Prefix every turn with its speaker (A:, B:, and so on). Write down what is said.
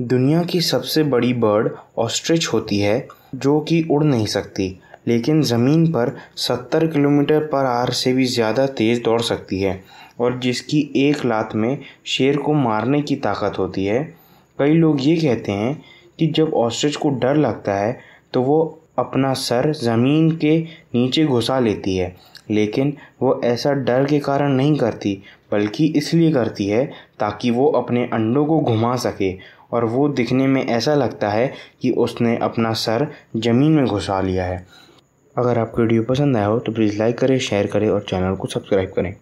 A: दुनिया की सबसे बड़ी बर्ड ऑस्ट्रिच होती है जो कि उड़ नहीं सकती लेकिन ज़मीन पर सत्तर किलोमीटर पर आर से भी ज़्यादा तेज़ दौड़ सकती है और जिसकी एक लात में शेर को मारने की ताकत होती है कई लोग ये कहते हैं कि जब ऑस्ट्रिच को डर लगता है तो वो अपना सर ज़मीन के नीचे घुसा लेती है लेकिन वह ऐसा डर के कारण नहीं करती बल्कि इसलिए करती है ताकि वो अपने अंडों को घुमा सके और वो दिखने में ऐसा लगता है कि उसने अपना सर ज़मीन में घुसा लिया है अगर आपको वीडियो पसंद आया हो तो प्लीज़ लाइक करें शेयर करें और चैनल को सब्सक्राइब करें